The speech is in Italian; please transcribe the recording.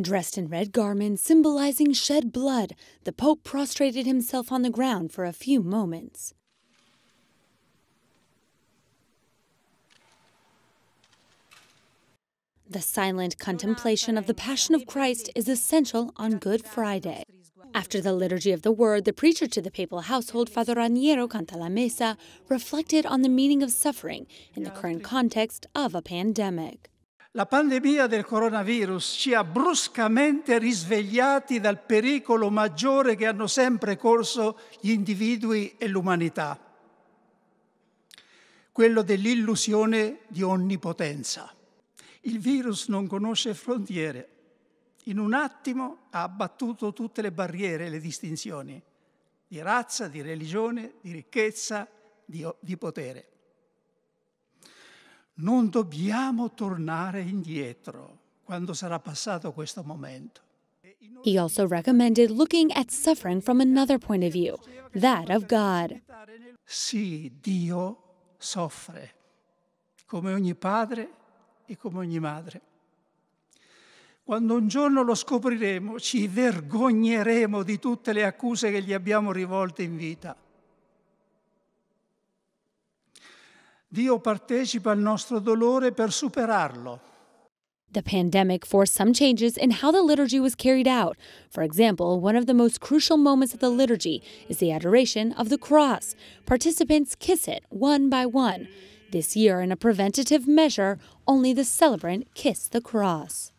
Dressed in red garments symbolizing shed blood, the Pope prostrated himself on the ground for a few moments. The silent contemplation of the Passion of Christ is essential on Good Friday. After the Liturgy of the Word, the preacher to the papal household, Father Raniero Cantalamessa, reflected on the meaning of suffering in the current context of a pandemic. La pandemia del coronavirus ci ha bruscamente risvegliati dal pericolo maggiore che hanno sempre corso gli individui e l'umanità, quello dell'illusione di onnipotenza. Il virus non conosce frontiere. In un attimo ha abbattuto tutte le barriere e le distinzioni di razza, di religione, di ricchezza, di, di potere. Non dobbiamo tornare indietro quando sarà passato questo momento. He also recommended looking at suffering from another point of view, that of God. Sì, Dio soffre, come ogni padre e come ogni madre. Quando un giorno lo scopriremo, ci vergogneremo di tutte le accuse che gli abbiamo rivolte in vita. Dio partecipa al nostro dolore per superarlo. The pandemic forced some changes in how the liturgy was carried out. For example, one of the most crucial moments of the liturgy is the adoration of the cross. Participants kiss it one by one. This year, in a preventative measure, only the celebrant kissed the cross.